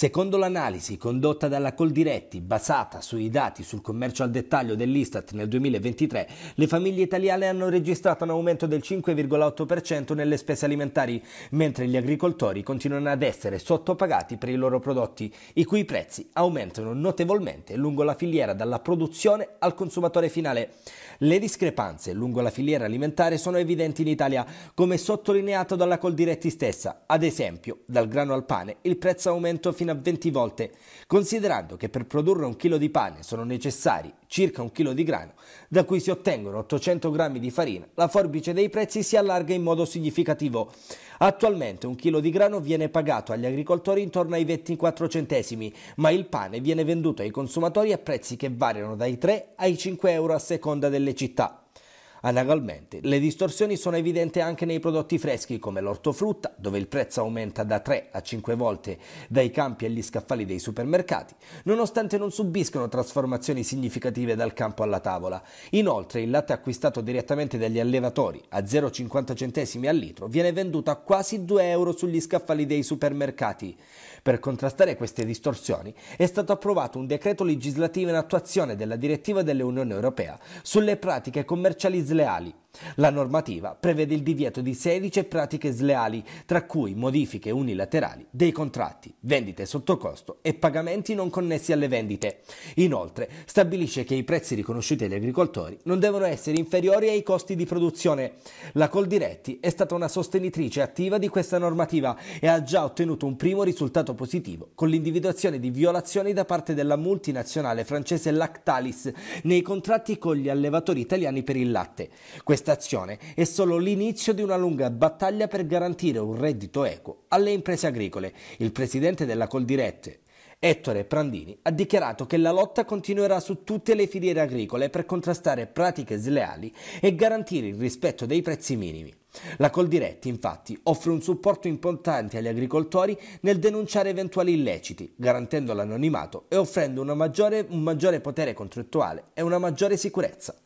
Secondo l'analisi condotta dalla Coldiretti, basata sui dati sul commercio al dettaglio dell'Istat nel 2023, le famiglie italiane hanno registrato un aumento del 5,8% nelle spese alimentari, mentre gli agricoltori continuano ad essere sottopagati per i loro prodotti, i cui prezzi aumentano notevolmente lungo la filiera dalla produzione al consumatore finale. Le discrepanze lungo la filiera alimentare sono evidenti in Italia, come sottolineato dalla Coldiretti stessa. Ad esempio, dal grano al pane il prezzo aumenta fino fino a 20 volte, considerando che per produrre un chilo di pane sono necessari circa un chilo di grano, da cui si ottengono 800 grammi di farina, la forbice dei prezzi si allarga in modo significativo. Attualmente un chilo di grano viene pagato agli agricoltori intorno ai 24 centesimi, ma il pane viene venduto ai consumatori a prezzi che variano dai 3 ai 5 euro a seconda delle città. Analogamente, le distorsioni sono evidenti anche nei prodotti freschi come l'ortofrutta, dove il prezzo aumenta da 3 a 5 volte dai campi agli scaffali dei supermercati, nonostante non subiscano trasformazioni significative dal campo alla tavola. Inoltre, il latte acquistato direttamente dagli allevatori a 0,50 centesimi al litro viene venduto a quasi 2 euro sugli scaffali dei supermercati. Per contrastare queste distorsioni è stato approvato un decreto legislativo in attuazione della direttiva dell'Unione Europea sulle pratiche commercializzate sleali. La normativa prevede il divieto di 16 pratiche sleali, tra cui modifiche unilaterali dei contratti, vendite sotto costo e pagamenti non connessi alle vendite. Inoltre stabilisce che i prezzi riconosciuti agli agricoltori non devono essere inferiori ai costi di produzione. La Coldiretti è stata una sostenitrice attiva di questa normativa e ha già ottenuto un primo risultato positivo con l'individuazione di violazioni da parte della multinazionale francese Lactalis nei contratti con gli allevatori italiani per il latte parte. Questa azione è solo l'inizio di una lunga battaglia per garantire un reddito equo alle imprese agricole. Il presidente della Coldirette, Ettore Prandini ha dichiarato che la lotta continuerà su tutte le filiere agricole per contrastare pratiche sleali e garantire il rispetto dei prezzi minimi. La Coldiretti infatti offre un supporto importante agli agricoltori nel denunciare eventuali illeciti, garantendo l'anonimato e offrendo maggiore, un maggiore potere contrattuale e una maggiore sicurezza.